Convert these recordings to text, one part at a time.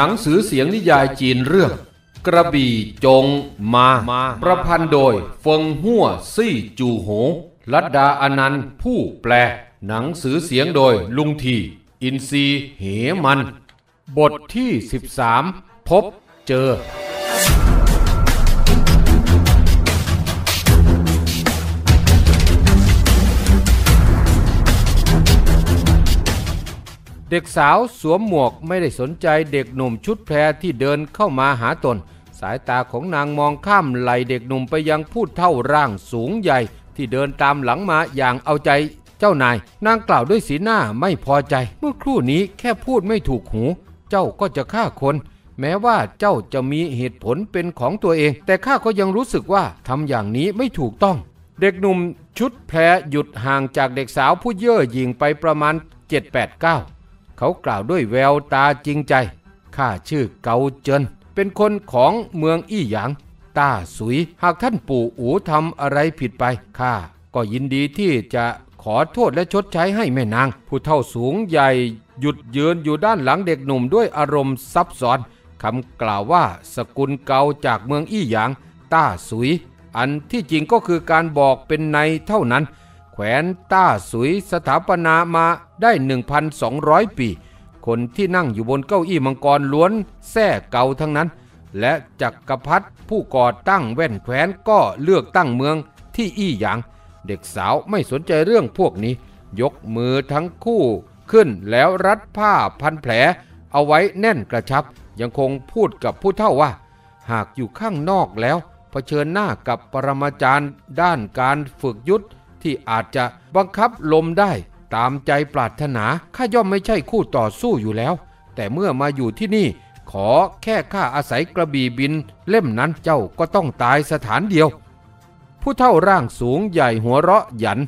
หนังสือเสียงนิยายจีนเรื่องกระบี่จงมาประพันธ์โดยเฟิงหัวซี่จูโหงลัดดาอนันต์ ผู้แปล หนังสือเสียงโดยลุงที อินซีเหมัน บทที่ 13 พบเจอเด็กสาวสวมหมวกไม่ได้สนใจเด็กหนุ่มชุดแพรที่เดินเข้ามาหาตน สายตาของนางมองข้ามไหลเด็กหนุ่มไปยังผู้เท่าร่างสูงใหญ่ที่เดินตามหลังมาอย่างเอาใจเจ้านาย นางกล่าวด้วยสีหน้าไม่พอใจ เมื่อครู่นี้แค่พูดไม่ถูกหู เจ้าก็จะฆ่าคนแม้ว่าเจ้าจะมีเหตุผลเป็นของตัวเอง แต่ข้าก็ยังรู้สึกว่าทำอย่างนี้ไม่ถูกต้อง เด็กหนุ่มชุดแพรหยุดห่างจากเด็กสาวผู้เย่อหยิ่งไปประมาณ 7-8-9เขากล่าวด้วยแววตาจริงใจ ข้าชื่อเกาเจิน เป็นคนของเมืองอี้หยาง ต้าสุย หากท่านปู่อูทำอะไรผิดไป ข้าก็ยินดีที่จะขอโทษและชดใช้ให้แม่นาง ผู้เท่าสูงใหญ่หยุดยืนอยู่ด้านหลังเด็กหนุ่มด้วยอารมณ์ซับซ้อนคำกล่าวว่าสกุลเกาจากเมืองอี้หยาง ต้าสุย อันที่จริงก็คือการบอกเป็นในเท่านั้นแขวนต้าสุยสถาปนามาได้ 1,200 ปี คนที่นั่งอยู่บนเก้าอี้มังกรล้วนแท้เก่าทั้งนั้นและจักกรพรรดิผู้ก่อตั้งแว่นแขวนก็เลือกตั้งเมืองที่อี้หยาง เด็กสาวไม่สนใจเรื่องพวกนี้ยกมือทั้งคู่ขึ้นแล้วรัดผ้าพันแผลเอาไว้แน่นกระชับยังคงพูดกับผู้เท่าว่า หากอยู่ข้างนอกแล้วเผชิญหน้ากับปรมาจารย์ด้านการฝึกยุทธที่อาจจะบังคับลมได้ตามใจปรารถนาข้าย่อมไม่ใช่คู่ต่อสู้อยู่แล้ว แต่เมื่อมาอยู่ที่นี่ ขอแค่ข้าอาศัยกระบี่บิน เล่มนั้นเจ้าก็ต้องตายสถานเดียว ผู้เท่าร่างสูงใหญ่หัวเราะหยัน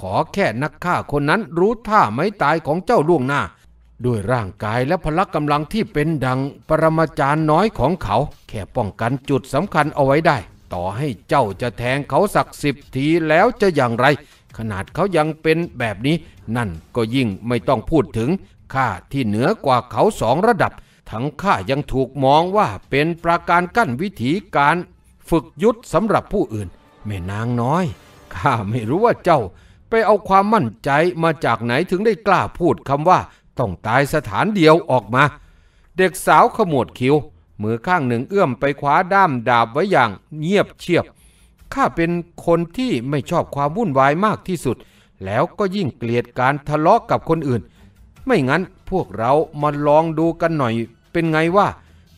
ขอแค่นักฆ่าคนนั้นรู้ท่าไม่ตายของเจ้าล่วงหน้าด้วยร่างกายและพละงกำลังที่เป็นดังปรมาจารย์น้อยของเขา แค่ป้องกันจุดสำคัญเอาไว้ได้ต่อให้เจ้าจะแทงเขาสักสิบทีแล้วจะอย่างไร ขนาดเขายังเป็นแบบนี้ นั่นก็ยิ่งไม่ต้องพูดถึง ข้าที่เหนือกว่าเขาสองระดับทั้งข้ายังถูกมองว่าเป็นประการกั้นวิธีการ ฝึกยุทธสำหรับผู้อื่นแม่นางน้อยข้าไม่รู้ว่าเจ้า ไปเอาความมั่นใจมาจากไหนถึงได้กล้าพูดคำว่าต้องตายสถานเดียวออกมา เด็กสาวขมวดคิ้วมือข้างหนึ่งเอื้อมไปคว้าด้ามดาบไว้อย่างเงียบเชียบ ข้าเป็นคนที่ไม่ชอบความวุ่นวายมากที่สุด แล้วก็ยิ่งเกลียดการทะเลาะกับคนอื่น ไม่งั้นพวกเรามาลองดูกันหน่อยเป็นไงว่า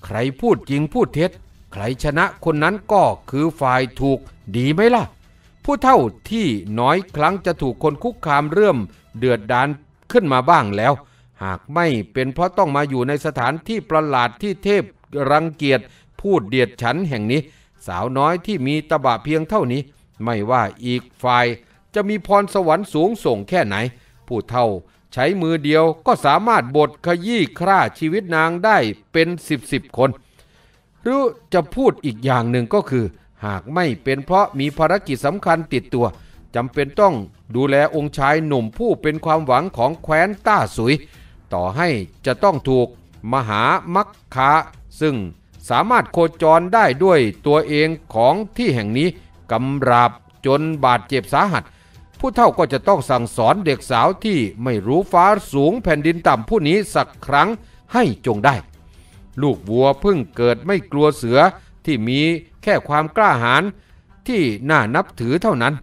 ใครพูดจริงพูดเท็จ ใครชนะคนนั้นก็คือฝ่ายถูกดีไหมล่ะ ผู้เท่าที่น้อยครั้งจะถูกคนคุกคามเริ่มเดือดดานขึ้นมาบ้างแล้ว หากไม่เป็นเพราะต้องมาอยู่ในสถานที่ประหลาดที่เทพรังเกียจพูดเดียดฉันแห่งนี้ สาวน้อยที่มีตบะเพียงเท่านี้ ไม่ว่าอีกฝ่ายจะมีพรสวรรค์สูงส่งแค่ไหนผู้เท่าใช้มือเดียวก็สามารถบทขยี้คร่าชีวิตนางได้เป็นสิบสิบคน หรือจะพูดอีกอย่างหนึ่งก็คือ หากไม่เป็นเพราะมีภารกิจสำคัญติดตัวจำเป็นต้องดูแลองค์ชายหนุ่มผู้เป็นความหวังของแคว้นต้าสุย ต่อให้จะต้องถูกมหามักคาซึ่งสามารถโคจรได้ด้วยตัวเองของที่แห่งนี้กำราบจนบาดเจ็บสาหัส ผู้เท่าก็จะต้องสั่งสอนเด็กสาวที่ไม่รู้ฟ้าสูงแผ่นดินต่ำผู้นี้สักครั้งให้จงได้ ลูกวัวเพิ่งเกิดไม่กลัวเสือที่มีแค่ความกล้าหาญที่น่านับถือเท่านั้น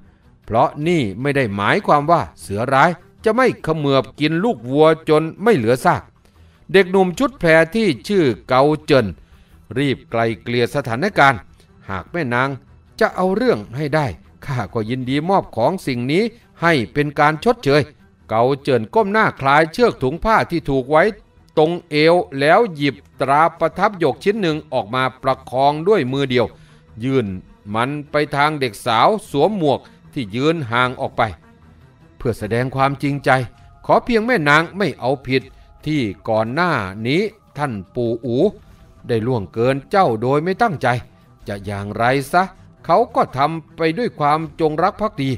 เพราะนี่ไม่ได้หมายความว่าเสือร้าย จะไม่ขมือบกินลูกวัวจนไม่เหลือซากเด็กหนุ่มชุดแพรที่ชื่อเกาเจิน รีบไกลเกลี่ยสถานการณ์ หากแม่นางจะเอาเรื่องให้ได้ข้าก็ยินดีมอบของสิ่งนี้ให้เป็นการชดเชยเกาเจินก้มหน้าคลายเชือกถุงผ้าที่ถูกไว้ ตรงเอวแล้วหยิบตราประทับหยกชิ้นหนึ่งออกมาประคองด้วยมือเดียว ยื่นมันไปทางเด็กสาวสวมหมวกที่ยืนห่างออกไป เพื่อแสดงความจริงใจ ขอเพียงแม่นางไม่เอาผิดที่ก่อนหน้านี้ท่านปู่ อู ได้ล่วงเกินเจ้าโดยไม่ตั้งใจ จะอย่างไรซะ เขาก็ทำไปด้วยความจงรักภักดี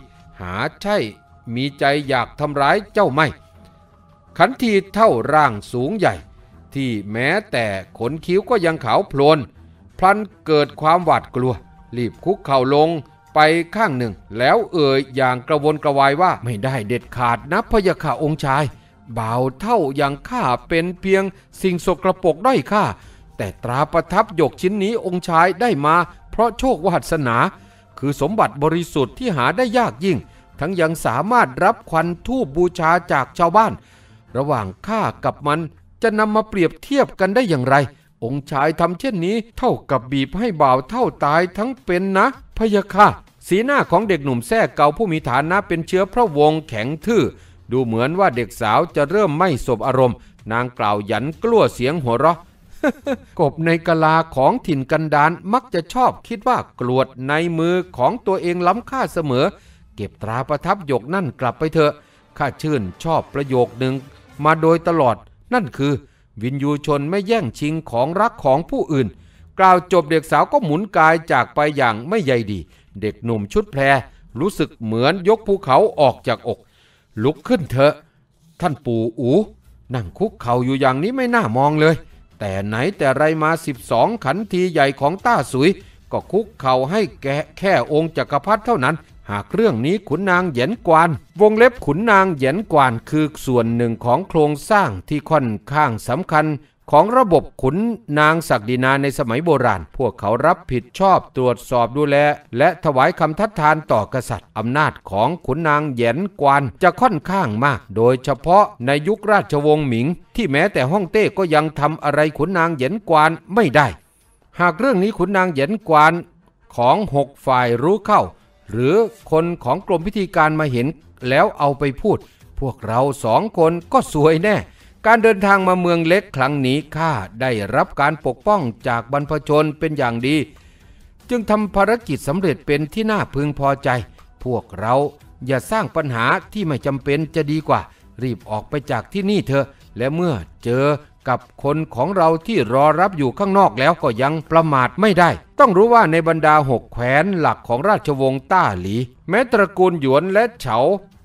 หาใช่มีใจอยากทำร้ายเจ้าไม่ ขันทีเท่าร่างสูงใหญ่ ที่แม้แต่ขนคิ้วก็ยังขาวโพลนพลันเกิดความหวาดกลัวรีบคุกเข่าลงไปข้างหนึ่ง แล้วเอ่ยอย่างกระวนกระวายว่าไม่ได้เด็ดขาดนะพะยะค่ะองค์ชายบ่าวเท่าอย่างข้าเป็นเพียงสิ่งสกรปรกด้อยค่า แต่ตราประทับหยกชิ้นนี้องค์ชายได้มาเพราะโชควาสนา คือสมบัติบริสุทธิ์ที่หาได้ยากยิ่ง ทั้งยังสามารถรับควันทูบบูชาจากชาวบ้าน ระหว่างข้ากับมันจะนำมาเปรียบเทียบกันได้อย่างไร องค์ชายทำเช่นนี้เท่ากับบีบให้บ่าวเท่าตายทั้งเป็นนะพยาค่ะสีหน้าของเด็กหนุ่มแท้เกาผู้มีฐานะเป็นเชื้อพระวงศ์แข็งทื่อดูเหมือนว่าเด็กสาวจะเริ่มไม่สบอารมณ์ นางกล่าวหยันกลัวเสียงหัวเราะ กบในกะลาของถิ่นกันดานมักจะชอบคิดว่ากรวดในมือของตัวเองล้ำค่าเสมอ เก็บตราประทับหยกนั่นกลับไปเถอะข้าชื่นชอบประโยคหนึ่ง มาโดยตลอด นั่นคือ วินยูชนไม่แย่งชิงของรักของผู้อื่น กล่าวจบเด็กสาวก็หมุนกายจากไปอย่างไม่ใยดี เด็กหนุ่มชุดแพร รู้สึกเหมือนยกภูเขาออกจากอกลุกขึ้นเถอะ ท่านปู่อูนั่งคุกเข่าอยู่อย่างนี้ไม่น่ามองเลย แต่ไหนแต่ไรมาสิบสองขันทีใหญ่ของต้าสุย ก็คุกเข่าให้แกแค่องค์จักรพรรดิเท่านั้น หากเรื่องนี้ขุนนางเหย็นกวาน วงเล็บขุนนางเหย็นกวานคือส่วนหนึ่งของโครงสร้างที่ค่อนข้างสำคัญของระบบขุนนางศักดินาในสมัยโบราณ พวกเขารับผิดชอบตรวจสอบดูแล และถวายคำทัดทานต่อกษัตริย์อำนาจของขุนนางเหยนกวนจะค่อนข้างมาก โดยเฉพาะในยุคราชวงศ์หมิง ที่แม้แต่ฮ่องเต้ก็ยังทำอะไรขุนนางเหยนกวนไม่ได้ หากเรื่องนี้ขุนนางเหยนกวนของหกฝ่ายรู้เข้า หรือคนของกรมพิธีการมาเห็น แล้วเอาไปพูด พวกเราสองคนก็สวยแน่การเดินทางมาเมืองเล็กครั้งนี้ข้าได้รับการปกป้องจากบรรพชนเป็นอย่างดี จึงทำภารกิจสำเร็จเป็นที่น่าพึงพอใจ พวกเราอย่าสร้างปัญหาที่ไม่จำเป็นจะดีกว่า รีบออกไปจากที่นี่เถอะและเมื่อเจอกับคนของเราที่รอรับอยู่ข้างนอกแล้วก็ยังประมาทไม่ได้ ต้องรู้ว่าในบรรดาหกแขวนหลักของราชวงศ์ต้าหลี แม้ตระกูลหยวนและเฉา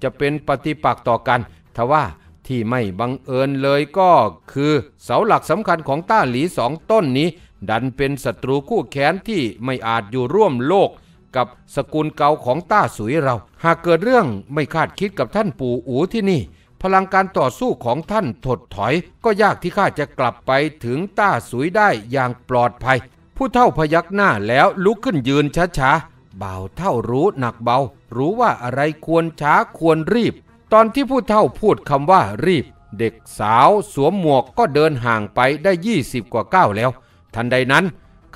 จะเป็นปฏิปักษ์ต่อกันทว่าที่ไม่บังเอิญเลยก็คือ เสาหลักสำคัญของต้าหลีสองต้นนี้ ดันเป็นศัตรูคู่แค้นที่ไม่อาจอยู่ร่วมโลก กับสกุลเก่าของต้าสุยเรา หากเกิดเรื่องไม่คาดคิดกับท่านปู่อูที่นี่ พลังการต่อสู้ของท่านถดถอย ก็ยากที่ข้าจะกลับไปถึงต้าสุยได้อย่างปลอดภัย ผู้เท่าพยักหน้าแล้วลุกขึ้นยืนช้าๆเบาเท่ารู้หนักเบา รู้ว่าอะไรควรช้าควรรีบตอนที่ผู้เฒ่าพูดคำว่ารีบเด็กสาวสวมหมวกก็เดินห่างไปได้ 20 กว่าก้าวแล้ว ทันใดนั้น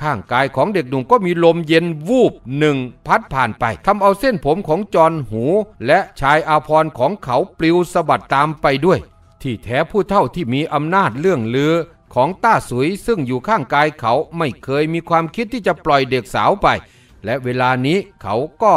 ข้างกายของเด็กหนุ่มก็มีลมเย็นวูบหนึ่งพัดผ่านไป ทำเอาเส้นผมของจอนหูและชายอาพรของเขาปลิวสะบัดตามไปด้วย ที่แท้ผู้เฒ่าที่มีอำนาจเรื่องลือของต้าสุยซึ่งอยู่ข้างกายเขาไม่เคยมีความคิดที่จะปล่อยเด็กสาวไป และเวลานี้เขาก็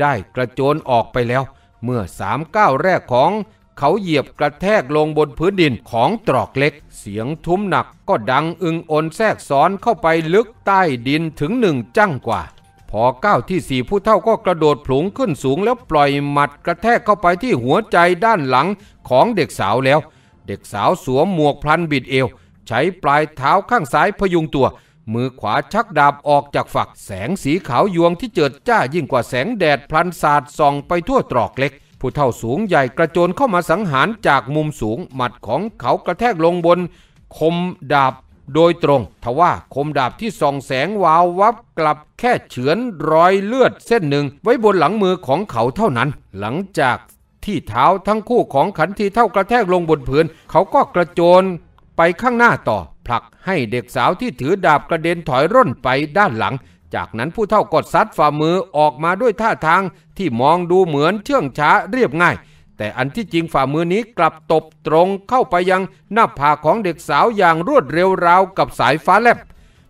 ได้กระโจนออกไปแล้วเมื่อสามก้าวแรกของเขาเหยียบกระแทกลงบนพื้นดินของตรอกเล็ก เสียงทุ้มหนักก็ดังอึงอนแทรกซ้อนเข้าไปลึกใต้ดินถึงหนึ่งจังกว่า พอก้าวที่สี่ผู้เท่าก็กระโดดผลุงขึ้นสูงแล้วปล่อยหมัดกระแทกเข้าไปที่หัวใจด้านหลังของเด็กสาวแล้ว เด็กสาวสวมหมวกพลันบิดเอว ใช้ปลายเท้าข้างซ้ายพยุงตัวมือขวาชักดาบออกจากฝักแสงสีขาวยวงที่เจิดจ้ายิ่งกว่าแสงแดดพลันสาดส่องไปทั่วตรอกเล็ก ผู้เท่าสูงใหญ่กระโจนเข้ามาสังหารจากมุมสูง หมัดของเขากระแทกลงบนคมดาบโดยตรงทว่าคมดาบที่ส่องแสงวาววับกลับแค่เฉือนรอยเลือดเส้นหนึ่งไว้บนหลังมือของเขาเท่านั้น หลังจากที่เท้าทั้งคู่ของขันทีเท่ากระแทกลงบนพื้นเขาก็กระโจนไปข้างหน้าต่อผลักให้เด็กสาวที่ถือดาบกระเด็นถอยร่นไปด้านหลัง จากนั้นผู้เท่ากดซัดฝ่ามือออกมาด้วยท่าทางที่มองดูเหมือนเชื่องช้าเรียบง่าย แต่อันที่จริงฝ่ามือนี้กลับตบตรงเข้าไปยังหน้าผากของเด็กสาวอย่างรวดเร็วราวกับสายฟ้าแลบ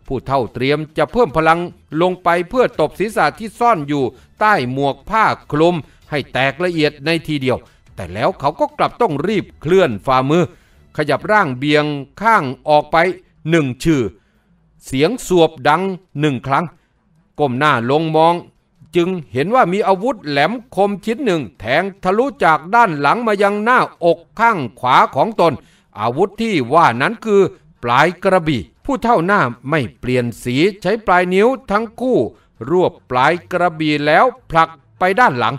ผู้เท่าเตรียมจะเพิ่มพลังลงไปเพื่อตบศีรษะที่ซ่อนอยู่ใต้หมวกผ้าคลุม ให้แตกละเอียดในทีเดียว แต่แล้วเขาก็กลับต้องรีบเคลื่อนฝ่ามือขยับร่างเบียงข้างออกไปหนึ่งชื่อเสียงสวบดังหนึ่งครั้งก้มหน้าลงมอง จึงเห็นว่ามีอาวุธแหลมคมชิ้นหนึ่งแทงทะลุจากด้านหลังมายังหน้าอกข้างขวาของตน อาวุธที่ว่านั้นคือ ปลายกระบี่ ผู้เท่าหน้าไม่เปลี่ยนสีใช้ปลายนิ้วทั้งคู่ รวบปลายกระบี่แล้วผลักไปด้านหลัง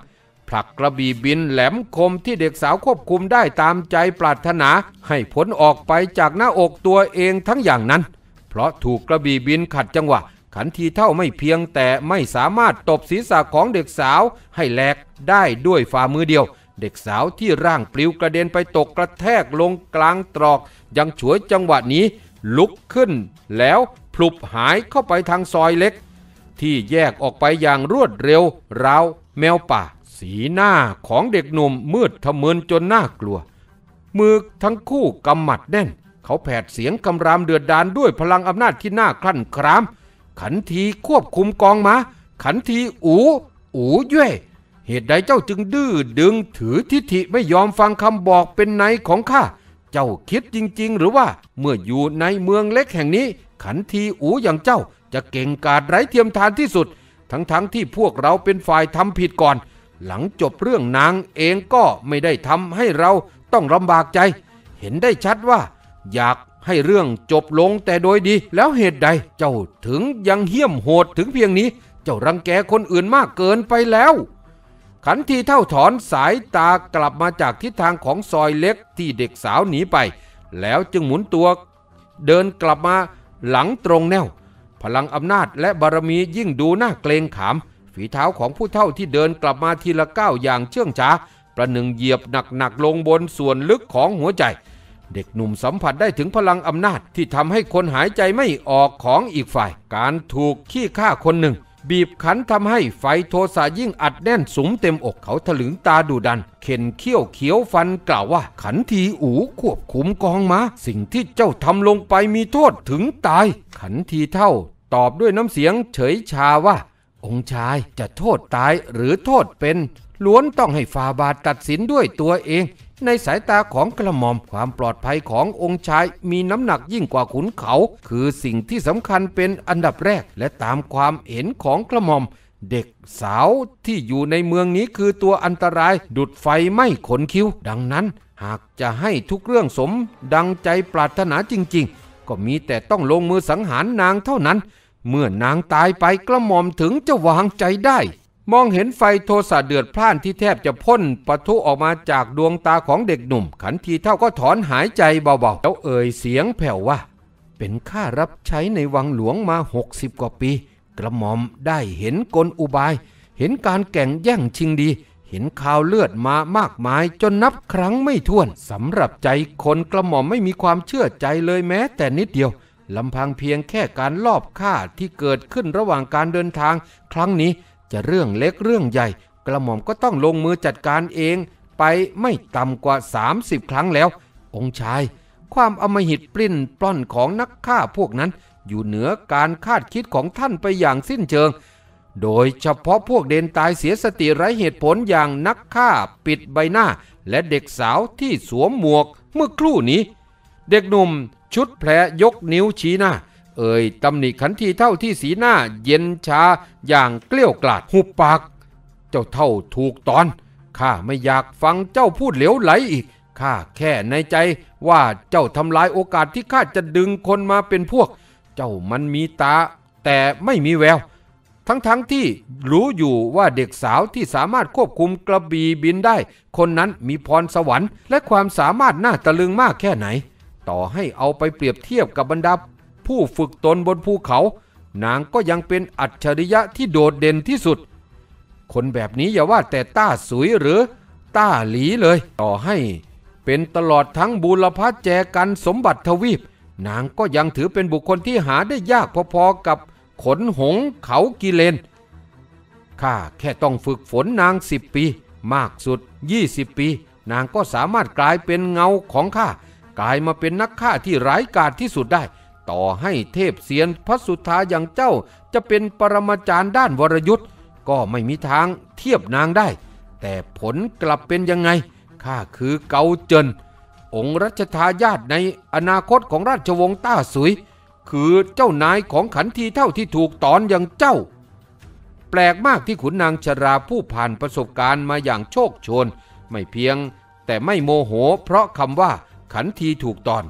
ผักกระบี่บินแหลมคมที่เด็กสาวควบคุมได้ตามใจปรารถนา ให้ผลออกไปจากหน้าอกตัวเองทั้งอย่างนั้น เพราะถูกกระบี่บินขัดจังหวะ ขันทีเท่าไม่เพียงแต่ไม่สามารถตบศีรษะของเด็กสาวให้แหลกได้ด้วยฝ่ามือเดียว เด็กสาวที่ร่างปลิวกระเด็นไปตกกระแทกลงกลางตรอก ยังฉวยจังหวะนี้ลุกขึ้นแล้วพลุบหายเข้าไปทางซอยเล็ก ที่แยกออกไปอย่างรวดเร็วราวแมวป่าสีหน้าของเด็กหนุ่มมืดทะมึนจนน่ากลัว มือทั้งคู่กำหมัดแน่น เขาแผดเสียงคำรามเดือดดานด้วยพลังอำนาจที่น่าคลั่นคราม ขันทีควบคุมกองมาขันทีอูอูเย่เหตุใดเจ้าจึงดื้อดึงถือทิฐิไม่ยอมฟังคำบอกเป็นไหนของข้าเจ้าคิดจริง ๆ หรือว่าเมื่ออยู่ในเมืองเล็กแห่งนี้ ขันทีอูอย่างเจ้า จะเก่งกาจไร้เทียมทานที่สุด ทั้งๆทที่พวกเราเป็นฝ่ายทำผิดก่อนหลังจบเรื่องนางเองก็ไม่ได้ทำให้เราต้องลำบากใจ เห็นได้ชัดว่า อยากให้เรื่องจบลงแต่โดยดี แล้วเหตุใดเจ้าถึงยังเหี้ยมโหดถึงเพียงนี้เจ้ารังแกคนอื่นมากเกินไปแล้ว ขันทีเท่าถอนสายตากลับมาจากทิศทางของซอยเล็กที่เด็กสาวหนีไป แล้วจึงหมุนตัว เดินกลับมาหลังตรงแนว พลังอำนาจและบารมียิ่งดูน่าเกรงขามฝีเท้าของผู้เท่าที่เดินกลับมาทีละก้าวอย่างเชื่องช้า ประหนึ่งเหยียบหนักๆลงบนส่วนลึกของหัวใจ เด็กหนุ่มสัมผัสได้ถึงพลังอำนาจที่ทำให้คนหายใจไม่ออกของอีกฝ่าย การถูกขี้ฆ่าคนหนึ่งบีบขันทำให้ไฟโทสะยิ่งอัดแน่นสุมเต็มอกเขาถลึงตาดูดัน เข็นเขี้ยวเขียวฟันกล่าวว่า ขันทีอูควบคุมกองมาสิ่งที่เจ้าทำลงไปมีโทษถึงตาย ขันทีเท่าตอบด้วยน้ำเสียงเฉยชาว่าองค์ชายจะโทษตายหรือโทษเป็นล้วนต้องให้ฟาบาทตัดสินด้วยตัวเอง ในสายตาของกระหม่อมความปลอดภัยขององค์ชายมีน้ำหนักยิ่งกว่าขุนเขา คือสิ่งที่สำคัญเป็นอันดับแรกและตามความเห็นของกระหม่อม เด็กสาวที่อยู่ในเมืองนี้คือตัวอันตรายดุดไฟไม่ขนคิ้ว ดังนั้นหากจะให้ทุกเรื่องสมดังใจปรารถนาจริง ๆ ก็มีแต่ต้องลงมือสังหารนางเท่านั้นเมื่อนางตายไปกระหม่อมถึงจะวางใจได้ มองเห็นไฟโทสะเดือดพล่านที่แทบจะพ่นปะทุออกมาจากดวงตาของเด็กหนุ่ม ขันทีเท่าก็ถอนหายใจเบาๆ แล้วเอ่ยเสียงแผ่วว่า เป็นข้ารับใช้ในวังหลวงมา 60 กว่าปี กระหม่อมได้เห็นกลอุบาย เห็นการแข่งแย่งชิงดี เห็นข่าวเลือดมามากมายจนนับครั้งไม่ถ้วน สำหรับใจคนกระหม่อมไม่มีความเชื่อใจเลยแม้ แต่นิดเดียวลำพังเพียงแค่การลอบฆ่าที่เกิดขึ้นระหว่างการเดินทาง ครั้งนี้จะเรื่องเล็กเรื่องใหญ่ กระหม่อมก็ต้องลงมือจัดการเอง ไปไม่ต่ำกว่า 30 ครั้งแล้ว องค์ชาย ความอมหิตปลิ้นปล้อนของนักฆ่าพวกนั้น อยู่เหนือการคาดคิดของท่านไปอย่างสิ้นเชิง โดยเฉพาะพวกเดนตายเสียสติไร้เหตุผลอย่างนักฆ่าปิดใบหน้า และเด็กสาวที่สวมหมวกเมื่อครู่นี้ เด็กหนุ่มชุดแผลยกนิ้วชี้หน้า เอ่ย ตำหนิขันทีเท่าที่สีหน้าเย็นชาอย่างเกลี้ยวกล่อดหุบปาก เจ้าเท่าถูกตอน ข้าไม่อยากฟังเจ้าพูดเหลวไหลอีก ข้าแค่ในใจว่าเจ้าทำลายโอกาสที่ ข้าจะดึงคนมาเป็นพวก เจ้ามันมีตา แต่ไม่มีแวว ทั้งๆทที่รู้อยู่ว่าเด็กสาวที่สามารถควบคุมกระบี่บินได้ คนนั้นมีพรสวรรค์และความสามารถน่าตะลึงมากแค่ไหนต่อให้เอาไปเปรียบเทียบกับบรรดาผู้ฝึกตนบนภูเขา นางก็ยังเป็นอัจฉริยะที่โดดเด่นที่สุด คนแบบนี้อย่าว่าแต่ต้าสุยหรือต้าหลีเลย ต่อให้เป็นตลอดทั้งบูรพาแจกันสมบัติทวีป นางก็ยังถือเป็นบุคคลที่หาได้ยากพอๆกับ ขนหงเขากิเลนข้าแค่ต้องฝึกฝนนางสิบปี มากสุด 20 ปี นางก็สามารถกลายเป็นเงาของข้ากลายมาเป็นนักฆ่าที่ร้ายกาจที่สุดได้ ต่อให้เทพเสียนพระสุธาอย่างเจ้าจะเป็นปรมาจารย์ด้านวรยุทธ์ก็ไม่มีทางเทียบนางได้ แต่ผลกลับเป็นยังไง ข้าคือเกาเจินองค์รัชทายาทในอนาคตของราชวงศ์ต้าสุย คือเจ้านายของขันทีเท่าที่ถูกตอนอย่างเจ้า แปลกมากที่ขุนนางชราผู้ผ่านประสบการณ์มาอย่างโชคชน ไม่เพียง แต่ไม่โมโหเพราะคำว่าขันทีถูกตอน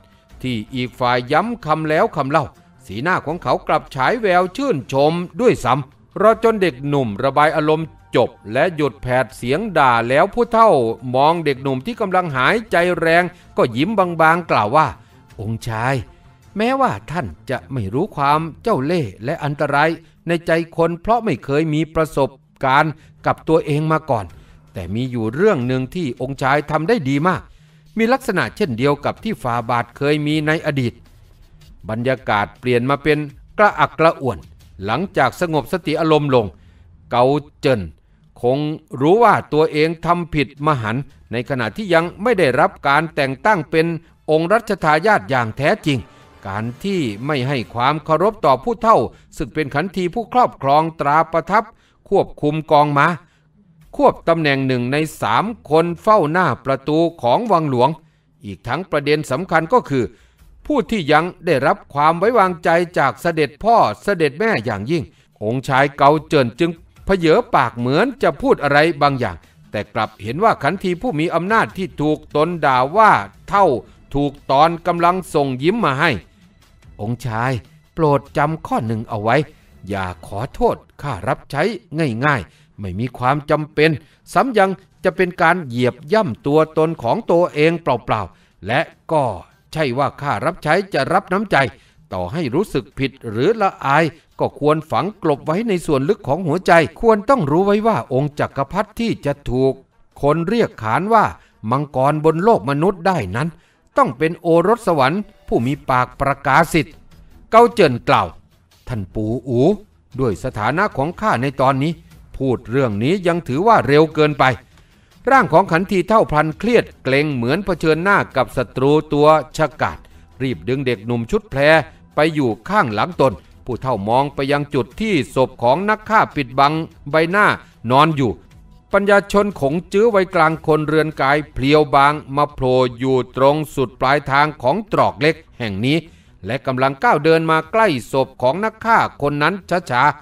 ที่อีกฝ่ายย้ำคำแล้วคำเล่า สีหน้าของเขากลับฉายแววชื่นชมด้วยซ้ำรอจนเด็กหนุ่มระบายอารมณ์ จบและหยุดแผดเสียงด่าแล้วผู้เท่า มองเด็กหนุ่มที่กำลังหายใจแรงก็ยิ้มบางๆ กล่าวว่า องค์ชาย แม้ว่าท่านจะไม่รู้ความเจ้าเล่ห์และอันตราย ในใจคนเพราะไม่เคยมีประสบการณ์กับตัวเองมาก่อน แต่มีอยู่เรื่องหนึ่งที่องค์ชายทำได้ดีมากมีลักษณะเช่นเดียวกับที่ฝาบาทเคยมีในอดีต บรรยากาศเปลี่ยนมาเป็นกระอักกระอ่วน หลังจากสงบสติอารมณ์ลง เกาเจินคงรู้ว่าตัวเองทำผิดมหัน ในขณะที่ยังไม่ได้รับการแต่งตั้งเป็นองค์รัชทายาทอย่างแท้จริง การที่ไม่ให้ความเคารพต่อผู้เท่าซึ่งเป็นขันทีผู้ครอบครองตราประทับ ควบคุมกองมา้าควบตำแหน่งหนึ่งในสามคนเฝ้าหน้าประตูของวังหลวง อีกทั้งประเด็นสำคัญก็คือ ผู้ที่ยังได้รับความไว้วางใจจากเสด็จพ่อเสด็จแม่อย่างยิ่ง องค์ชายเกาเจินจึงเพเยอปากเหมือนจะพูดอะไรบางอย่าง แต่กลับเห็นว่าขันทีผู้มีอำนาจที่ถูกตนด่าว่าเท่าถูกตอนกำลังส่งยิ้มมาให้ องค์ชายโปรดจำข้อหนึ่งเอาไว้ อย่าขอโทษข้ารับใช้ง่ายๆไม่มีความจำเป็น สำยังจะเป็นการเหยียบย่ำตัวตนของตัวเองเปล่าๆ และก็ใช่ว่าข้ารับใช้จะรับน้ำใจ ต่อให้รู้สึกผิดหรือละอาย ก็ควรฝังกลบไว้ในส่วนลึกของหัวใจ ควรต้องรู้ไว้ว่าองค์จักรพรรดิที่จะถูกคนเรียกขานว่ามังกรบนโลกมนุษย์ได้นั้น ต้องเป็นโอรสสวรรค์ผู้มีปากประกาศสิทธิ์เกาเจินกล่าวท่านปู่อูด้วยสถานะของข้าในตอนนี้พูดเรื่องนี้ยังถือว่าเร็วเกินไป ร่างของขันทีเท่าพันเครียดเกรงเหมือนเผชิญหน้ากับศัตรูตัวชะกาดรีบดึงเด็กหนุ่มชุดแพรไปอยู่ข้างหลังตน ผู้เท่ามองไปยังจุดที่ศพของนักฆ่าปิดบังใบหน้านอนอยู่ ปัญญาชนขงจื้อไว้กลางคนเรือนกายเพลียวบางมาโผล่อยู่ตรงสุดปลายทางของตรอกเล็กแห่งนี้ และกำลังก้าวเดินมาใกล้ศพของนักฆ่าคนนั้นช้าๆ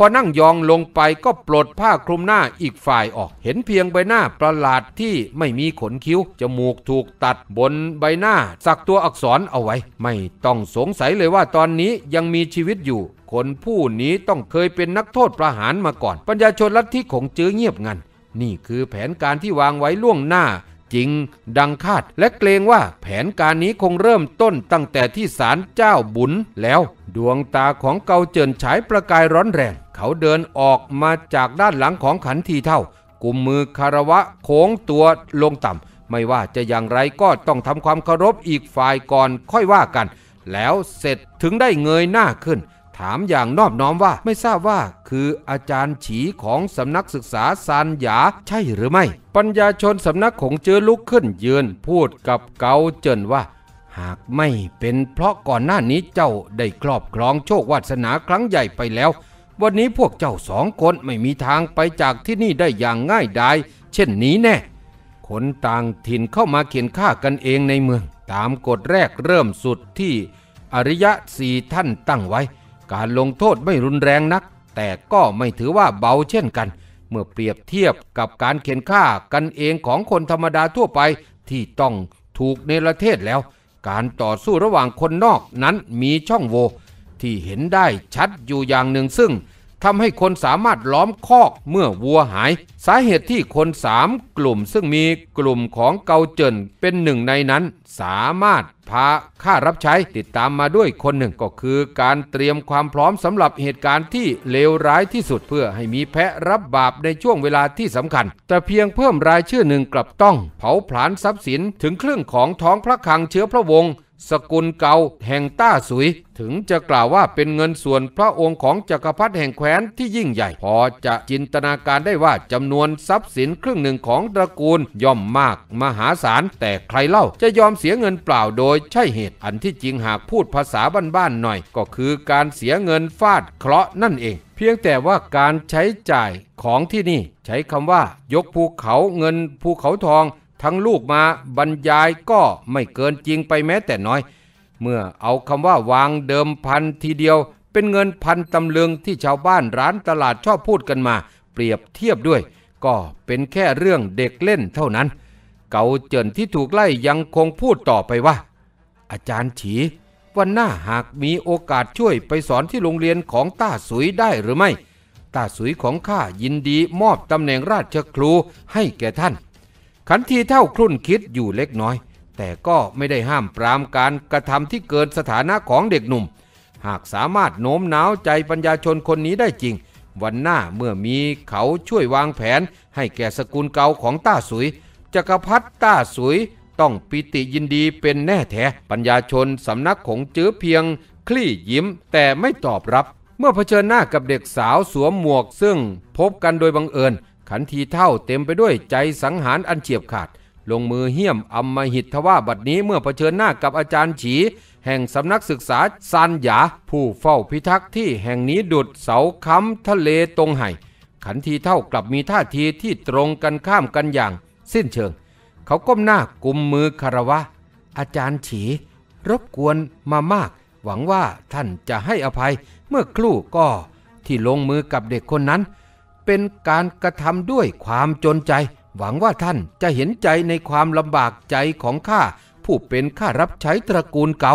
พอนั่งยองลงไปก็ปลดผ้าคลุมหน้าอีกฝ่ายออกเห็นเพียงใบหน้าประหลาดที่ไม่มีขนคิ้วจมูกถูกตัดบนใบหน้าสักตัวอักษรเอาไว้ ไม่ต้องสงสัยเลยว่าตอนนี้ยังมีชีวิตอยู่คนผู้นี้ต้องเคยเป็นนักโทษประหารมาก่อน ปัญญาชนลัทธิของจื้อเงียบงันนี่คือแผนการที่วางไว้ล่วงหน้าจริงดังคาดและเกรงว่าแผนการนี้คงเริ่มต้นตั้งแต่ที่ศาลเจ้าบุญ แล้ว ดวงตาของเกาเจินฉายประกายร้อนแรง เขาเดินออกมาจากด้านหลังของขันทีเท่ากุมมือคารวะโค้งตัวลงต่ำ ไม่ว่าจะอย่างไรก็ต้องทำความเคารพอีกฝ่ายก่อนค่อยว่ากัน แล้วเสร็จถึงได้เงยหน้าขึ้นถามอย่างนอบน้อมว่าไม่ทราบว่าคืออาจารย์ฉีของสำนักศึกษาซานหยาใช่หรือไม่ ปัญญาชนสำนักของเจือลุกขึ้นยืนพูดกับเกาเจินว่า หากไม่เป็นเพราะก่อนหน้านี้เจ้าได้ครอบครองโชควาสนาครั้งใหญ่ไปแล้ว วันนี้พวกเจ้าสองคนไม่มีทางไปจากที่นี่ได้อย่างง่ายดายเช่นนี้แน่คนต่างถิ่นเข้ามาเขียนฆ่ากันเองในเมือง ตามกฎแรกเริ่มสุดที่อริยะสี่ท่านตั้งไว้การลงโทษไม่รุนแรงนัก แต่ก็ไม่ถือว่าเบาเช่นกัน เมื่อเปรียบเทียบกับการเข็นฆ่ากันเองของคนธรรมดาทั่วไปที่ต้องถูกเนรเทศแล้ว การต่อสู้ระหว่างคนนอกนั้นมีช่องโหว่ที่เห็นได้ชัดอยู่อย่างหนึ่งซึ่งทำให้คนสามารถล้อมคอกเมื่อวัวหาย สาเหตุที่คนสามกลุ่มซึ่งมีกลุ่มของเกาเจินเป็นหนึ่งในนั้น สามารถพาข้ารับใช้ ติดตามมาด้วยคนหนึ่งก็คือ การเตรียมความพร้อมสำหรับเหตุการณ์ที่เลวร้ายที่สุดเพื่อให้มีแพะรับบาปในช่วงเวลาที่สำคัญ แต่เพียงเพิ่มรายชื่อหนึ่งกลับต้อง เผาผลาญทรัพย์สิน ถึงเครื่องของท้องพระคลังเชื้อพระวงศ์สกุลเก่าแห่งต้าสุย ถึงจะกล่าวว่าเป็นเงินส่วนพระองค์ของจักรพรรดิแห่งแคว้นที่ยิ่งใหญ่ พอจะจินตนาการได้ว่าจำนวนทรัพย์สินครึ่งหนึ่งของตระกูลย่อมมากมหาศาล แต่ใครเล่าจะยอมเสียเงินเปล่าโดยใช่เหตุ อันที่จริงหากพูดภาษาบ้านๆหน่อยก็คือการเสียเงินฟาดเคราะห์นั่นเอง เพียงแต่ว่าการใช้จ่ายของที่นี่ ใช้คำว่า ยกภูเขาเงินภูเขาทองทั้งลูกมาบรรยายก็ไม่เกินจริงไปแม้แต่น้อย เมื่อเอาคำว่าวางเดิมพันทีเดียวเป็นเงินพันตำลึงที่ชาวบ้านร้านตลาดชอบพูดกันมา เปรียบเทียบด้วย ก็เป็นแค่เรื่องเด็กเล่นเท่านั้น เกาเจินที่ถูกไล่ยังคงพูดต่อไปว่า อาจารย์ฉีวันหน้าหากมีโอกาสช่วยไปสอนที่โรงเรียนของต้าสุยได้หรือไม่ต้าสุยของข้ายินดีมอบตำแหน่งราชครูให้แก่ท่านขันทีเท่าครุ่นคิดอยู่เล็กน้อย แต่ก็ไม่ได้ห้ามปรามการกระทำที่เกินสถานะของเด็กหนุ่ม หากสามารถโน้มน้าวใจปัญญาชนคนนี้ได้จริง วันหน้าเมื่อมีเขาช่วยวางแผนให้แก่สกุลเก่าของต้าสุยจักรพรรดิต้าสุยต้องปิติยินดีเป็นแน่แท้ ปัญญาชนสำนักของจื้อเพียงคลี่ยิ้มแต่ไม่ตอบรับ เมื่อเผชิญหน้ากับเด็กสาวสวมหมวก ซึ่งพบกันโดยบังเอิญขันทีเท่าเต็มไปด้วยใจสังหารอันเฉียบขาด ลงมือเหี้ยมอมมหิตทว่าบัดนี้เมื่อเผชิญหน้ากับอาจารย์ฉีแห่งสำนักศึกษาซานหยาผู้เฝ้าพิทักษ์ที่แห่งนี้ดุดเสาค้ำทะเลตรงไห่ขันทีเท่ากลับมีท่าทีที่ตรงกันข้ามกันอย่าง สิ้นเชิง เขาก้มหน้ากุมมือคารวะ อาจารย์ฉีรบกวนมามาก หวังว่าท่านจะให้อภัยเมื่อครู่ก็ที่ลงมือกับเด็กคนนั้นเป็นการกระทำด้วยความจนใจ หวังว่าท่านจะเห็นใจในความลำบากใจของข้าผู้เป็นข้ารับใช้ตระกูลเก่า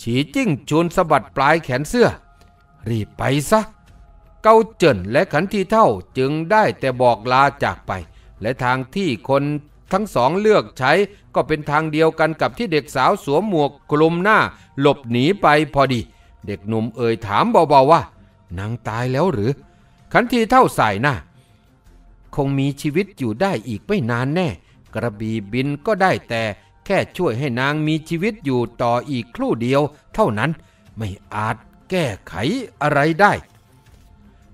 ฉีจิ้งชวนสะบัดปลายแขนเสื้อ รีบไปซะ เกาเจินและขันทีเท่าจึงได้แต่บอกลาจากไป และทางที่คนทั้งสองเลือกใช้ก็เป็นทางเดียวกันกับที่เด็กสาวสวมหมวกกลุมหน้า หลบหนีไปพอดี เด็กหนุ่มเอ่ยถามเบาๆว่านางตายแล้วหรือขันทีเท่าสายนะ คงมีชีวิตอยู่ได้อีกไม่นานแน่ กระบีบินก็ได้แต่แค่ช่วยให้นางมีชีวิตอยู่ต่ออีกครู่เดียว เท่านั้นไม่อาจแก้ไขอะไรได้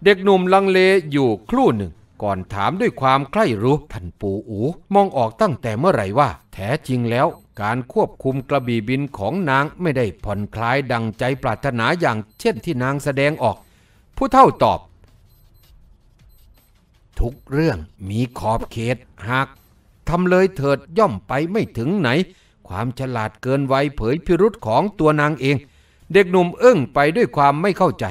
เด็กหนุ่มลังเลอยู่ครู่หนึ่งก่อนถามด้วยความใคร่รู้ ท่านปู่อูมองออกตั้งแต่เมื่อไหร่ว่า แท้จริงแล้วการควบคุมกระบี่บินของนางไม่ได้ผ่อนคลายดังใจปรารถนาอย่างเช่นที่นางแสดงออก ผู้เท่าตอบทุกเรื่องมีขอบเขตหากทำเลยเถิดย่อมไปไม่ถึงไหน ความฉลาดเกินวัยเผยพิรุษของตัวนางเอง เด็กหนุ่มอึ้งไปด้วยความไม่เข้าใจ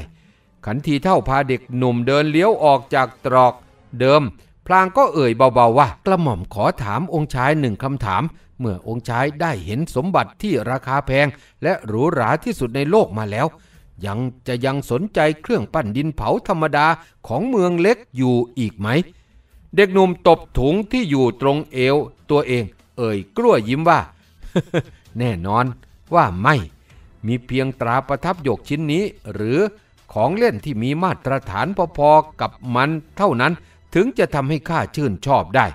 ขันทีเท่าพาเด็กหนุ่มเดินเลี้ยวออกจากตรอกเดิม พลางก็เอ่ยเบาๆว่า กระหม่อมขอถามองค์ชายหนึ่งคำถาม เมื่อองค์ชายได้เห็นสมบัติที่ราคาแพงและหรูหราที่สุดในโลกมาแล้วยังจะยังสนใจเครื่องปั้นดินเผาธรรมดาของเมืองเล็กอยู่อีกไหม เด็กหนุ่มตบถุงที่อยู่ตรงเอวตัวเองเอ่ยกลั้วยิ้มว่า แน่นอนว่าไม่ มีเพียงตราประทับหยกชิ้นนี้ หรือของเล่นที่มีมาตรฐานพอๆกับมันเท่านั้นถึงจะทำให้ข้าชื่นชอบได้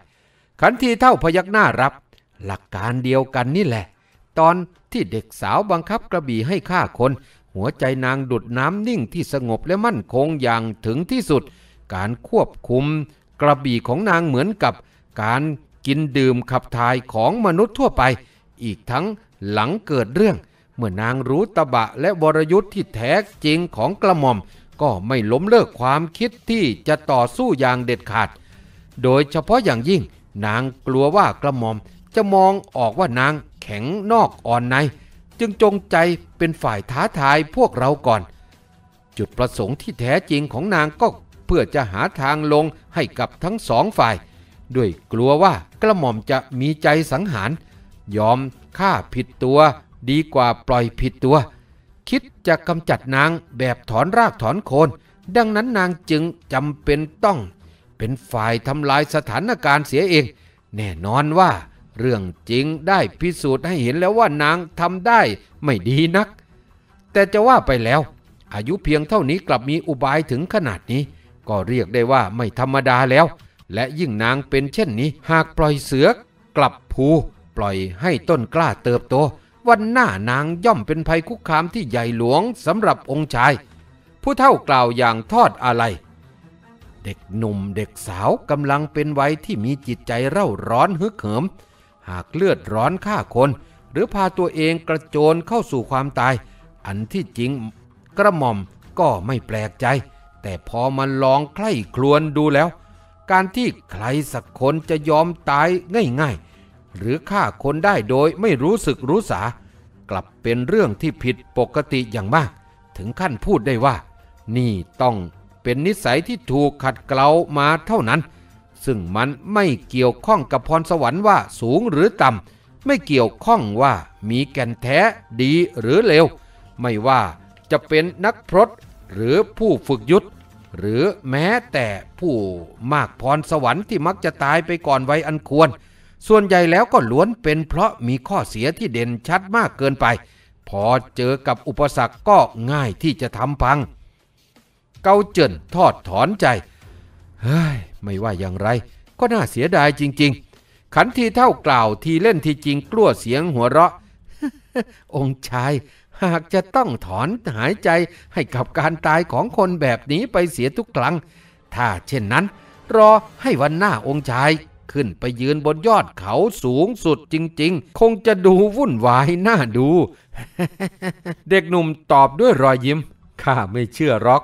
ขันทีเท่าพยักหน้ารับ หลักการเดียวกันนี่แหละ ตอนที่เด็กสาวบังคับกระบี่ให้ข้าคนหัวใจนางดุดน้ำนิ่งที่สงบและมั่นคงอย่างถึงที่สุด การควบคุมกระบี่ของนางเหมือนกับการกินดื่มขับถ่ายของมนุษย์ทั่วไป อีกทั้งหลังเกิดเรื่อง เมื่อนางรู้ตะบะและวรยุทธ์ที่แท้จริงของกระหม่อม ก็ไม่ล้มเลิกความคิดที่จะต่อสู้อย่างเด็ดขาด โดยเฉพาะอย่างยิ่ง นางกลัวว่ากระหม่อมจะมองออกว่านางแข็งนอกอ่อนในจึงจงใจเป็นฝ่ายท้าทายพวกเราก่อน จุดประสงค์ที่แท้จริงของนางก็เพื่อจะหาทางลงให้กับทั้งสองฝ่าย ด้วยกลัวว่ากระหม่อมจะมีใจสังหาร ยอมฆ่าผิดตัวดีกว่าปล่อยผิดตัว คิดจะกำจัดนางแบบถอนรากถอนโคน ดังนั้นนางจึงจำเป็นต้อง เป็นฝ่ายทำลายสถานการณ์เสียเอง แน่นอนว่าเรื่องจริงได้พิสูจน์ให้เห็นแล้วว่านางทำได้ไม่ดีนัก แต่จะว่าไปแล้ว อายุเพียงเท่านี้กลับมีอุบายถึงขนาดนี้ ก็เรียกได้ว่าไม่ธรรมดาแล้ว และยิ่งนางเป็นเช่นนี้หากปล่อยเสือกลับภูปล่อยให้ต้นกล้าเติบโต วันหน้านางย่อมเป็นภัยคุกคามที่ใหญ่หลวงสำหรับองค์ชาย ผู้เท่ากล่าวอย่างทอดอะไร เด็กหนุ่มเด็กสาวกำลังเป็นวัยที่มีจิตใจเร่าร้อนฮึกเหิมหากเลือดร้อนฆ่าคน หรือพาตัวเองกระโจนเข้าสู่ความตาย อันที่จริงกระหม่อมก็ไม่แปลกใจ แต่พอมันลองใคร่ครวนดูแล้ว การที่ใครสักคนจะยอมตายง่ายๆ หรือฆ่าคนได้โดยไม่รู้สึกรู้สากลับเป็นเรื่องที่ผิดปกติอย่างมาก ถึงขั้นพูดได้ว่านี่ต้องเป็นนิสัยที่ถูกขัดเกลามาเท่านั้นซึ่งมันไม่เกี่ยวข้องกับพรสวรรค์ว่าสูงหรือต่ำไม่เกี่ยวข้องว่ามีแก่นแท้ดีหรือเลวไม่ว่าจะเป็นนักพรตหรือผู้ฝึกยุทธหรือแม้แต่ผู้มากพรสวรรค์ที่มักจะตายไปก่อนวัยอันควร ส่วนใหญ่แล้วก็ล้วนเป็นเพราะมีข้อเสียที่เด่นชัดมากเกินไป พอเจอกับอุปสรรคก็ง่ายที่จะทำพัง เกาเจินทอดถอนใจเฮ้ยไม่ว่าอย่างไร ก็น่าเสียดายจริง ๆ ขันทีเท่ากล่าวทีเล่นทีจริงกลัวเสียงหัวเราะ องค์ชายหากจะต้องถอนหายใจให้กับการตายของคนแบบนี้ไปเสียทุกครั้งถ้าเช่นนั้น รอให้วันหน้าองค์ชาย ขึ้นไปยืนบนยอดเขาสูงสุดจริง ๆ คงจะดูวุ่นวายน่าดู เด็กหนุ่มตอบด้วยรอยยิ้มข้าไม่เชื่อหรอก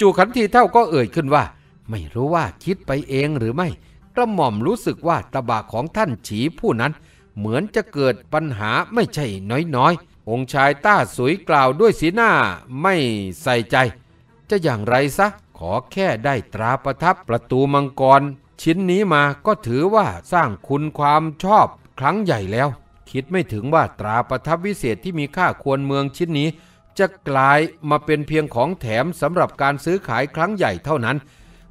จู่ๆขันทีเท่าก็เอ่ยขึ้นว่าไม่รู้ว่าคิดไปเองหรือไม่กระหม่อมรู้สึกว่าตบะของท่านฉีผู้นั้น เหมือนจะเกิดปัญหาไม่ใช่น้อยๆ องค์ชายต้าสวยกล่าวด้วยสีหน้าไม่ใส่ใจ จะอย่างไรซะ ขอแค่ได้ตราประทับประตูมังกร ชิ้นนี้มาก็ถือว่าสร้างคุณความชอบครั้งใหญ่แล้ว คิดไม่ถึงว่าตราประทับวิเศษที่มีค่าควรเมืองชิ้นนี้ จะกลายมาเป็นเพียงของแถมสำหรับการซื้อขายครั้งใหญ่เท่านั้น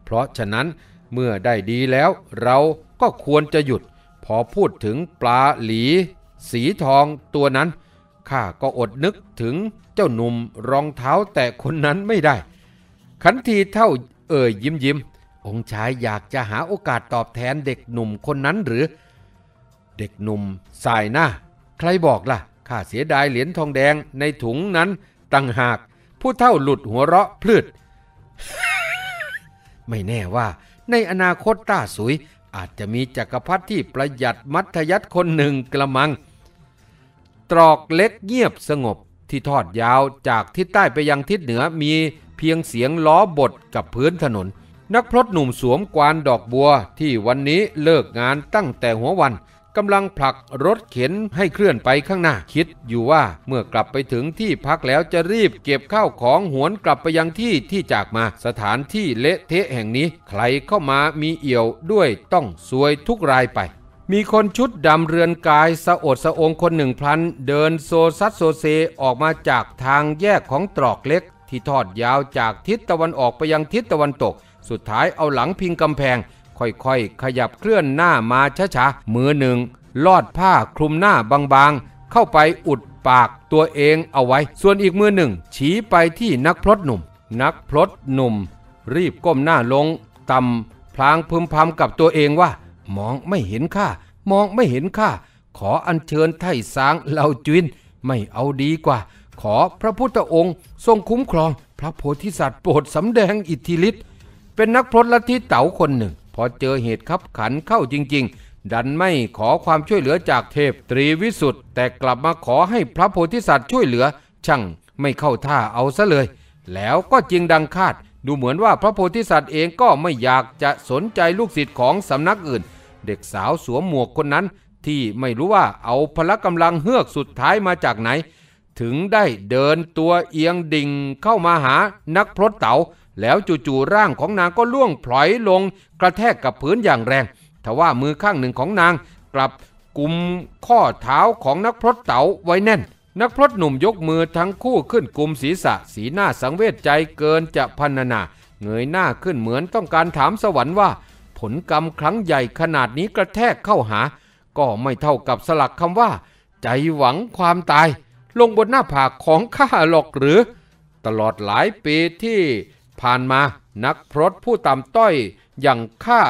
เพราะฉะนั้นเมื่อได้ดีแล้ว เราก็ควรจะหยุด พอพูดถึงปลาหลี สีทองตัวนั้นข้าก็อดนึกถึงเจ้าหนุ่มรองเท้าแต่คนนั้นไม่ได้ ขันทีเท่าเอ่ยยิ้มยิ้มองชายอยากจะหาโอกาสตอบแทนเด็กหนุ่มคนนั้นหรือ เด็กหนุ่มสายหน้า ใครบอกล่ะข้าเสียดายเหรียญทองแดง ในถุงนั้นตั้งหากผู้เท่าหลุดหัวเราะพลืดไม่แน่ว่าในอนาคตต้าสุยอาจจะมีจักรพรรดิที่ประหยัดมัธยัติคนหนึ่งกระมัง ตรอกเล็กเงียบสงบที่ทอดยาวจากทิศใต้ไปยังทิศเหนือมีเพียงเสียงล้อบดกับพื้นถนน นักพรตหนุ่มสวมกวานดอกบัวที่วันนี้เลิกงานตั้งแต่หัววันกำลังผลักรถเข็นให้เคลื่อนไปข้างหน้าคิดอยู่ว่าเมื่อกลับไปถึงที่พักแล้วจะรีบเก็บข้าวของหวนกลับไปยังที่ที่จากมาสถานที่เละเทะแห่งนี้ ใครเข้ามามีเอี่ยวด้วยต้องซวยทุกรายไป มีคนชุดดำเรือนกายสะอดสะองคนหนึ่งพลันเดินโซซัดโซเซออกมาจากทางแยกของตรอกเล็ก ที่ทอดยาวจากทิศตะวันออกไปยังทิศตะวันตก สุดท้ายเอาหลังพิงกำแพงค่อยๆ ขยับเคลื่อนหน้ามาช้าๆ มือหนึ่ง ลอดผ้าคลุมหน้าบางๆ เข้าไปอุดปากตัวเองเอาไว้ ส่วนอีกมือหนึ่งชี้ไปที่นักพลดหนุ่ม นักพลดหนุ่ม รีบก้มหน้าลง ต่ำพลางพึมพำกับตัวเองว่า มองไม่เห็นข้า มองไม่เห็นข้า ขออัญเชิญไถ่สางเหล่าจุนไม่เอาดีกว่า ขอพระพุทธองค์ ทรงคุ้มครอง พระโพธิสัตว์โปรดสำแดงอิทธิฤทธิ์เป็นนักพลลัทธิเต๋าคนหนึ่งพอเจอเหตุขับขันเข้าจริงๆ ดันไม่ขอความช่วยเหลือจากเทพตรีวิสุทธ์แต่กลับมาขอให้พระโพธิสัตว์ช่วยเหลือช่างไม่เข้าท่าเอาซะเลย แล้วก็จริงดังคาด ดูเหมือนว่าพระโพธิสัตว์เองก็ไม่อยากจะสนใจลูกศิษย์ของสำนักอื่น เด็กสาวสวมหมวกคนนั้น ที่ไม่รู้ว่าเอาพละกำลังเฮือกสุดท้ายมาจากไหน ถึงได้เดินตัวเอียงดิ่งเข้ามาหานักพรตเต๋าแล้วจู่ๆร่างของนางก็ล่วงพลอยลง กระแทกกับพื้นอย่างแรง ทว่ามือข้างหนึ่งของนาง กลับกุมข้อเท้าของนักพรตเต๋าไว้แน่น นักพรตหนุ่มยกมือทั้งคู่ขึ้นกุมศีรษะ สีหน้าสังเวชใจเกินจะพรรณนา เงยหน้าขึ้นเหมือนต้องการถามสวรรค์ว่า ผลกรรมครั้งใหญ่ขนาดนี้กระแทกเข้าหา ก็ไม่เท่ากับสลักคำว่า ใจหวังความตาย ลงบนหน้าผากของข้าหรอกหรือ ตลอดหลายปีที่ผ่านมานักพรตผู้ต่ำต้อยอย่างข้า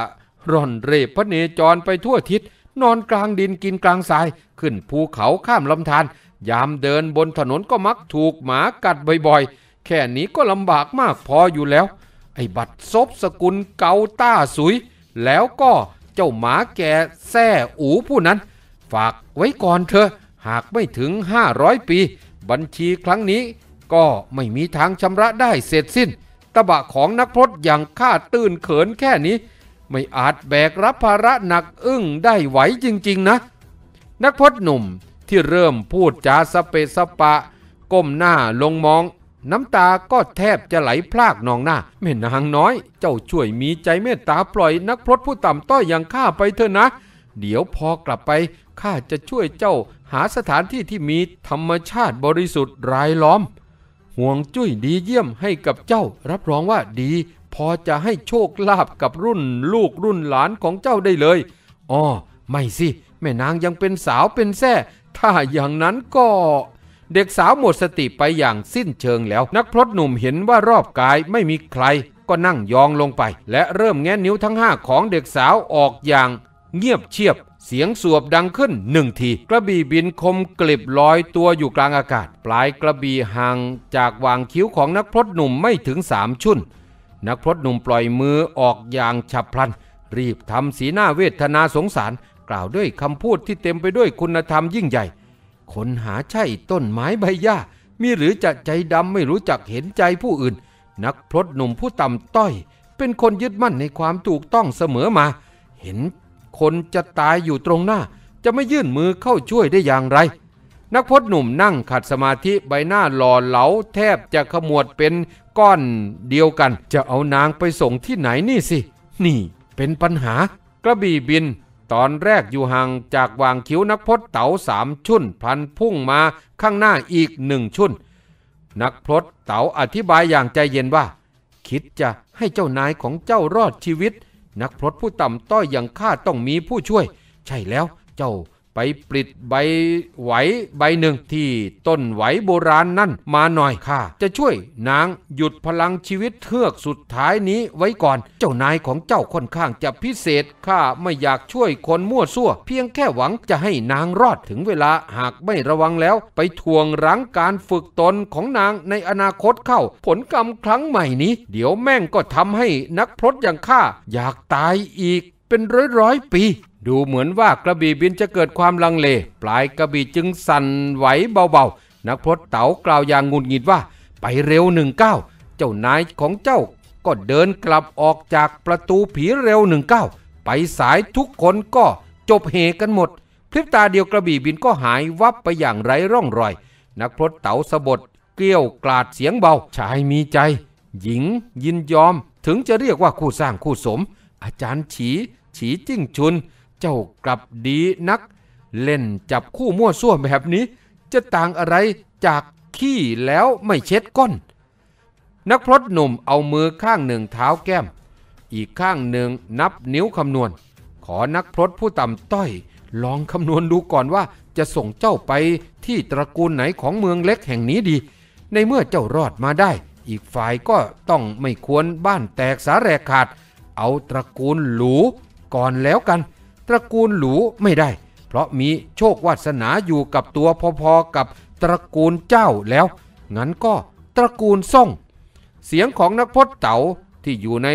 ร่อนเร่พระเนจรไปทั่วทิศ นอนกลางดินกินกลางทราย ขึ้นภูเขาข้ามลำธารยามเดินบนถนนก็มักถูกหมากัดบ่อยๆ แค่นี้ก็ลำบากมากพออยู่แล้ว ไอ้บัตรซบสกุลเกาต้าสุยแล้วก็เจ้าหมาแก่แซ่อูผู้นั้น ฝากไว้ก่อนเถอะหากไม่ถึง500ปี บัญชีครั้งนี้ก็ไม่มีทางชำระได้เสร็จสิ้นตบะของนักพรตอย่างข้าตื่นเขินแค่นี้ ไม่อาจแบกรับภาระหนักอึ้งได้ไหวจริงๆนะ นักพรตหนุ่มที่เริ่มพูดจาสเปสปะก้มหน้าลงมอง น้ำตาก็แทบจะไหลพลากนองหน้าแม่นางน้อยเจ้าช่วยมีใจเมตตาปล่อยนักพรตผู้ต่ำต้อยอย่างข้าไปเถอะนะ เดี๋ยวพอกลับไปข้าจะช่วยเจ้าหาสถานที่ที่มีธรรมชาติบริสุทธิ์รายล้อมห่วงจุ้ยดีเยี่ยมให้กับเจ้า รับรองว่าดี พอจะให้โชคลาภกับรุ่นลูกรุ่นหลานของเจ้าได้เลยอ๋อไม่สิแม่นางยังเป็นสาวเป็นแท่ถ้าอย่างนั้นก็ เด็กสาวหมดสติไปอย่างสิ้นเชิงแล้ว นักพรตหนุ่มเห็นว่ารอบกายไม่มีใคร ก็นั่งยองลงไป และเริ่มแง้นิ้วทั้งห้าของเด็กสาวออกอย่าง เงียบเชียบเสียงสวบดังขึ้นหนึ่งที กระบี่บินคมกลิบลอยตัวอยู่กลางอากาศ ปลายกระบี่ห่างจากวางคิ้วของนักพรตหนุ่มไม่ถึงสามชุนนักพรตหนุ่มปล่อยมือออกอย่างฉับพลัน รีบทำสีหน้าเวทนาสงสารกล่าวด้วยคำพูดที่เต็มไปด้วยคุณธรรมยิ่งใหญ่ คนหาใช่ต้นไม้ใบหญ้า มีหรือจะใจดำไม่รู้จักเห็นใจผู้อื่น นักพรตหนุ่มผู้ต่ำต้อย เป็นคนยึดมั่นในความถูกต้องเสมอมา เห็นคนจะตายอยู่ตรงหน้า จะไม่ยื่นมือเข้าช่วยได้อย่างไร นักพจน์หนุ่มนั่งขัดสมาธิใบหน้าหล่อเหลาแทบจะขมวดเป็นก้อนเดียวกันจะเอานางไปส่งที่ไหนนี่สิ นี่ เป็นปัญหากระบี่บินตอนแรกอยู่ห่างจากวางคิ้วนักพจน์เต๋าสามชุนพันพุ่งมาข้างหน้าอีกหนึ่งชุนนักพรตเต๋าอธิบายอย่างใจเย็นว่า คิดจะให้เจ้านายของเจ้ารอดชีวิตนักพรตผู้ต่ำต้อยอย่างข้าต้องมีผู้ช่วย ใช่แล้วเจ้าไปปลิดใบไหวใบหนึ่งที่ต้นไหวโบราณนั่นมาหน่อยค่ะ จะช่วยนางหยุดพลังชีวิตเทือกสุดท้ายนี้ไว้ก่อน เจ้านายของเจ้าค่อนข้างจะพิเศษข้าไม่อยากช่วยคนมั่วซั่ว เพียงแค่หวังจะให้นางรอดถึงเวลาหากไม่ระวังแล้ว ไปทวงรั้งการฝึกตนของนางในอนาคตเข้า ผลกรรมครั้งใหม่นี้ เดี๋ยวแม่งก็ทำให้นักพรตอย่างข้าอยากตายอีกเป็นร้อยร้อยปีดูเหมือนว่ากระบี่บินจะเกิดความลังเล ปลายกระบี่จึงสั่นไหวเบาๆ นักพรตเต๋ากล่าวอย่างงุนงิดว่า ไปเร็วหนึ่งเก้าเจ้านายของเจ้าก็เดินกลับออกจากประตูผีเร็วหนึ่งเก้าไปสายทุกคนก็จบเหตุกันหมด พริบตาเดียวกระบี่บินก็หายวับไปอย่างไร้ร่องรอย นักพรตเต๋าสะบด เกลี้ยวกลาดเสียงเบา ชายมีใจ หญิงยินยอม ถึงจะเรียกว่าคู่สร้างคู่สม อาจารย์ฉี ฉีจิ้งชุนเจ้ากลับดีนัก เล่นจับคู่มั่วซั่วแบบนี้ จะต่างอะไรจากขี้แล้วไม่เช็ดก้น นักพรตหนุ่มเอามือข้างหนึ่งเท้าแก้ม อีกข้างหนึ่งนับนิ้วคำนวณ ขอนักพรตผู้ต่ำต้อยลองคำนวณดูก่อนว่าจะส่งเจ้าไปที่ตระกูลไหนของเมืองเล็กแห่งนี้ดี ในเมื่อเจ้ารอดมาได้ อีกฝ่ายก็ต้องไม่ควรบ้านแตกสาแรกขาด เอาตระกูลหลูก่อนแล้วกันตระกูลหรูไม่ได้ เพราะมีโชควาสนาอยู่กับตัวพอๆ กับตระกูลเจ้าแล้วงั้นก็ตระกูลซ่ง เสียงของนักพจน์เต๋าที่อยู่ใน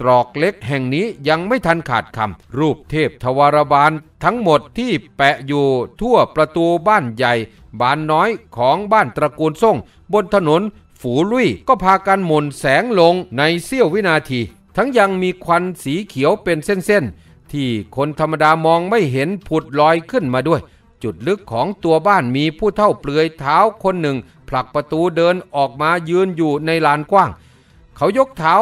ตรอกเล็กแห่งนี้ยังไม่ทันขาดคำรูปเทพทวารบาลทั้งหมดที่แปะอยู่ทั่วประตูบ้านใหญ่บานน้อยของบ้านตระกูลส่ง บนถนนฝูลุย ก็พากันหมุนแสงลงในเสี้ยววินาที ทั้งยังมีควันสีเขียวเป็นเส้นที่คนธรรมดามองไม่เห็นผุดลอยขึ้นมาด้วย จุดลึกของตัวบ้านมีผู้เท่าเปลือยเท้าคนหนึ่ง ผลักประตูเดินออกมายืนอยู่ในลานกว้าง เขายกเท้า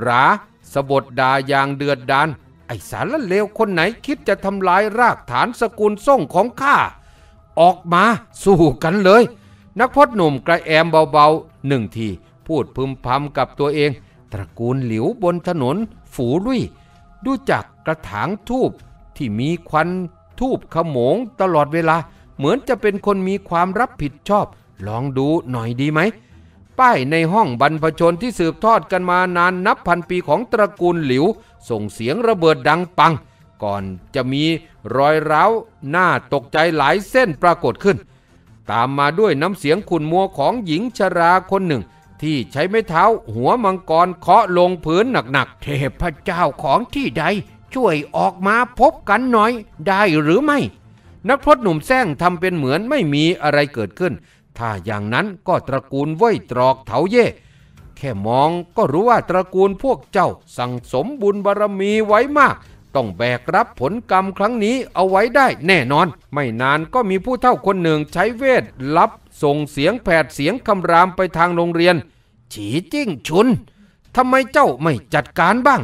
หราสะบดดาอย่างเดือดดานไอสารเลวคนไหนคิดจะทำลายรากฐานสกุลส่งของข้าออกมาสู้กันเลย นักพจน์หนุ่มกระแอมเบาๆหนึ่งทีพูดพึมพำกับตัวเอง ตระกูลหลิวบนถนนฝูรุ่ยดูจากระถางทูบที่มีควันทูบขโมงตลอดเวลา เหมือนจะเป็นคนมีความรับผิดชอบ ลองดูหน่อยดีไหม ป้ายในห้องบรรพชนที่สืบทอดกันมานานนับพันปีของตระกูลหลิว ส่งเสียงระเบิดดังปัง ก่อนจะมีรอยร้าวหน้าตกใจหลายเส้นปรากฏขึ้น ตามมาด้วยน้ำเสียงขุนมัวของหญิงชราคนหนึ่ง ที่ใช้ไม้เท้าหัวมังกรเคาะลงพื้นหนักๆเทพเจ้าของที่ใดช่วยออกมาพบกันหน่อยได้หรือไม่ นักพรตหนุ่มแซงทำเป็นเหมือนไม่มีอะไรเกิดขึ้น ถ้าอย่างนั้นก็ตระกูลว่ยตรอกเถาเย่แค่มองก็รู้ว่าตระกูลพวกเจ้าสั่งสมบุญบารรมีไว้มาก ต้องแบกรับผลกรรมครั้งนี้เอาไว้ได้ แน่นอน ไม่นานก็มีผู้เท่าคนหนึ่งใช้เวทลับส่งเสียงแผดเสียงคำรามไปทางโรงเรียน ฉีจิ้งชุนทำไมเจ้าไม่จัดการบ้าง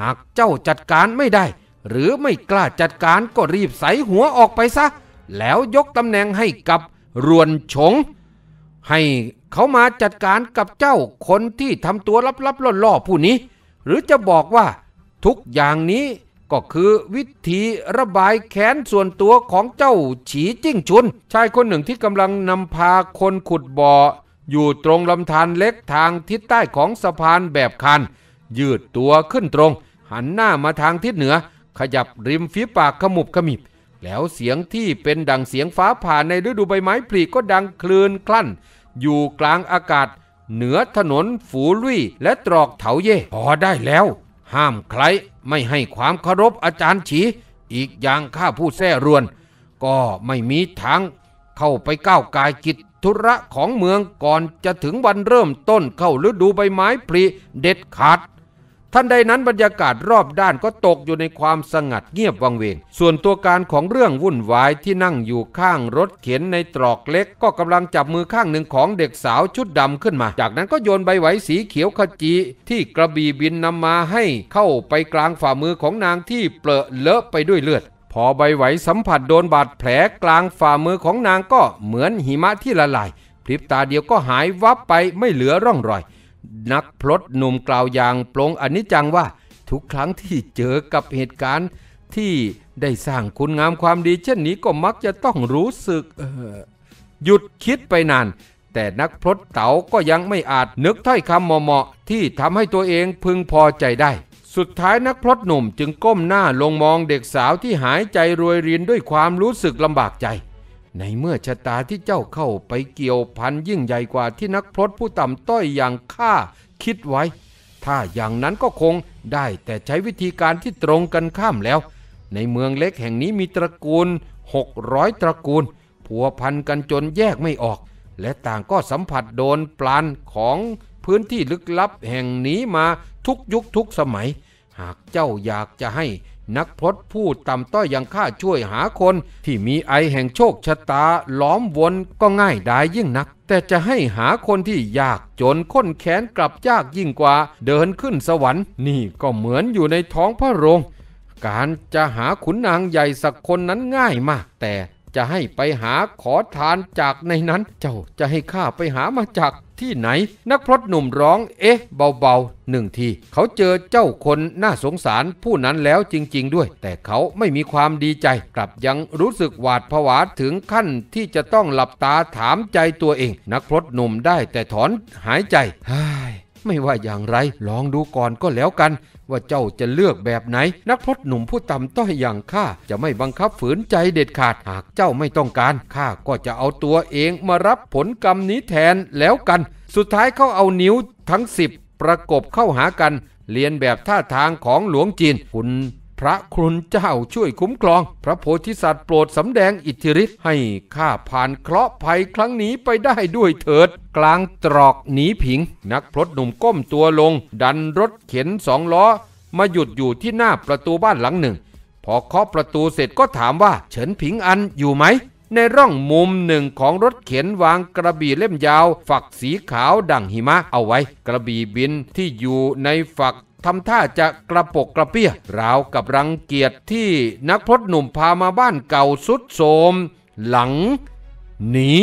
หากเจ้าจัดการไม่ได้ หรือไม่กล้าจัดการก็รีบใส่หัวออกไปซะ แล้วยกตำแหน่งให้กับรวนฉง ให้เขามาจัดการกับเจ้าคนที่ทำตัวลับๆล่อๆผู้นี้ หรือจะบอกว่า ทุกอย่างนี้ก็คือวิธีระบายแค้นส่วนตัวของเจ้าฉีจิ้งชุน ชายคนหนึ่งที่กำลังนำพาคนขุดบ่อ อยู่ตรงลำธารเล็กทางทิศใต้ของสะพานแบบคันยืดตัวขึ้นตรงหันหน้ามาทางทิศเหนือขยับริมฝีปากขมุบขมิบ แล้วเสียงที่เป็นดังเสียงฟ้าผ่านในฤดูใบไม้ผลิก็ดังคลื่นคลั่น อยู่กลางอากาศเหนือถนนฝูลุยและตรอกเถาเย่พอได้แล้ว ห้ามใครไม่ให้ความเคารพอาจารย์ฉี อีกอย่างข้าผู้แท้รวน ก็ไม่มีทางเข้าไปก้าวกายกิจธุระของเมืองก่อนจะถึงวันเริ่มต้นเข้าฤดูใบไม้ผลิเด็ดขาดท่านใดนั้นบรรยากาศรอบด้านก็ตกอยู่ในความสงัดเงียบวังเวงส่วนตัวการของเรื่องวุ่นวายที่นั่งอยู่ข้างรถเข็นในตรอกเล็กก็กำลังจับมือข้างหนึ่งของเด็กสาวชุดดำขึ้นมาจากนั้นก็โยนใบไหวสีเขียวขจีที่กระบี่บินนำมาให้เข้าไปกลางฝ่ามือของนางที่เปลอะเลอะไปด้วยเลือด พอใบไหวสัมผัสโดนบาดแผลกลางฝ่ามือของนางก็เหมือนหิมะที่ละลายพริบตาเดียวก็หายวับไปไม่เหลือร่องรอยนักพลดหนุ่มกล่าวอย่างปลงอนิจจังว่าทุกครั้งที่เจอกับเหตุการณ์ที่ได้สร้างคุณงามความดี เช่นนี้ก็มักจะต้องรู้สึกหยุดคิดไปนาน แต่นักพลดเต๋าก็ยังไม่อาจนึกถ้อยคำเหมาะๆที่ทำให้ตัวเองพึงพอใจได้ สุดท้ายนักพลดหนุ่มจึงก้มหน้าลงมองเด็กสาวที่หายใจรวยรินด้วยความรู้สึกลำบากใจในเมื่อชะตาที่เจ้าเข้าไปเกี่ยวพันยิ่งใหญ่กว่าที่นักพรตผู้ต่ำต้อยอย่างข้าคิดไว้ ถ้าอย่างนั้นก็คงได้แต่ใช้วิธีการที่ตรงกันข้ามแล้ว ในเมืองเล็กแห่งนี้มีตระกูล 600 ตระกูล ผัวพันกันจนแยกไม่ออก และต่างก็สัมผัสโดนปลานของพื้นที่ลึกลับแห่งนี้มาทุกยุคทุกสมัย หากเจ้าอยากจะให้นักพรตผู้ต่ำต้อยยังข้าช่วยหาคนที่มีไอแห่งโชคชะตาล้อมวนก็ง่ายได้ยยิ่งนัก แต่จะให้หาคนที่ยากจนค้นแขนกลับยากยิ่งกว่าเดินขึ้นสวรรค์ นี่ก็เหมือนอยู่ในท้องพระโรงการจะหาขุนนางใหญ่สักคนนั้นง่ายมาก แต่จะให้ไปหาขอทานจากในนั้น เจ้าจะให้ข้าไปหามาจากที่ไหน นักพรตหนุ่มร้องเอ๊ะเบาๆหนึ่งที เขาเจอเจ้าคนน่าสงสารผู้นั้นแล้วจริงๆด้วย แต่เขาไม่มีความดีใจ กลับยังรู้สึกหวาดผวาถึงขั้นที่จะต้องหลับตาถามใจตัวเอง นักพรตหนุ่มได้แต่ถอนหายใจไม่ว่าอย่างไรลองดูก่อนก็แล้วกันว่าเจ้าจะเลือกแบบไหน นักพรตหนุ่มผู้ต่ำต้อยอย่างข้าจะไม่บังคับฝืนใจเด็ดขาดหากเจ้าไม่ต้องการข้าก็จะเอาตัวเองมารับผลกรรมนี้แทนแล้วกัน สุดท้ายเขาเอานิ้วทั้งสิบประกบเข้าหากัน เรียนแบบท่าทางของหลวงจีนคุณพระคุณเจ้าช่วยคุ้มครอง พระโพธิสัตว์โปรดสำแดงอิทธิฤทธิ์ให้ข้าผ่านเคราะห์ภัยครั้งนี้ไปได้ด้วยเถิด กลางตรอกหนีผิง นักพลดหนุ่มก้มตัวลง ดันรถเข็นสองล้อ มาหยุดอยู่ที่หน้าประตูบ้านหลังหนึ่ง พอเคาะประตูเสร็จก็ถามว่าเฉินผิงอันอยู่ไหม ในร่องมุมหนึ่งของรถเข็นวางกระบี่เล่มยาว ฝักสีขาวดั่งหิมะเอาไว้ กระบี่บินที่อยู่ในฝักทำท่าจะกระปกกระเปี้ย ราวกับรังเกียจที่นักพรตหนุ่มพามาบ้านเก่าสุดโสมหลังหนี